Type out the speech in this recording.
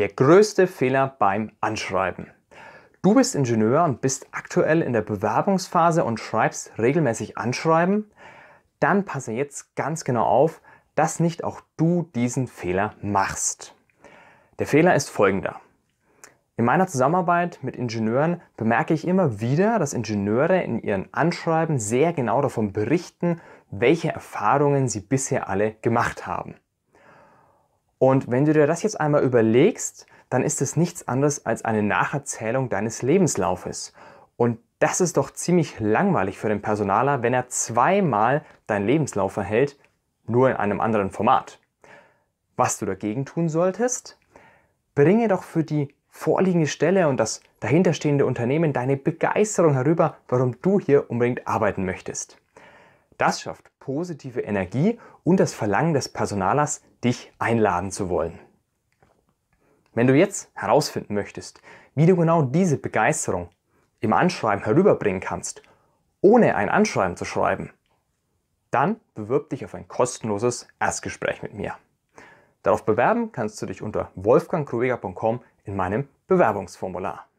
Der größte Fehler beim Anschreiben. Du bist Ingenieur und bist aktuell in der Bewerbungsphase und schreibst regelmäßig Anschreiben. Dann passe jetzt ganz genau auf, dass nicht auch du diesen Fehler machst. Der Fehler ist folgender. In meiner Zusammenarbeit mit Ingenieuren bemerke ich immer wieder, dass Ingenieure in ihren Anschreiben sehr genau davon berichten, welche Erfahrungen sie bisher alle gemacht haben. Und wenn du dir das jetzt einmal überlegst, dann ist es nichts anderes als eine Nacherzählung deines Lebenslaufes. Und das ist doch ziemlich langweilig für den Personaler, wenn er zweimal deinen Lebenslauf erhält, nur in einem anderen Format. Was du dagegen tun solltest? Bringe doch für die vorliegende Stelle und das dahinterstehende Unternehmen deine Begeisterung herüber, warum du hier unbedingt arbeiten möchtest. Das schafft positive Energie und das Verlangen des Personalers dich einladen zu wollen. Wenn du jetzt herausfinden möchtest, wie du genau diese Begeisterung im Anschreiben herüberbringen kannst, ohne ein Anschreiben zu schreiben, dann bewirb dich auf ein kostenloses Erstgespräch mit mir. Darauf bewerben kannst du dich unter wolfgangkrueger.com in meinem Bewerbungsformular.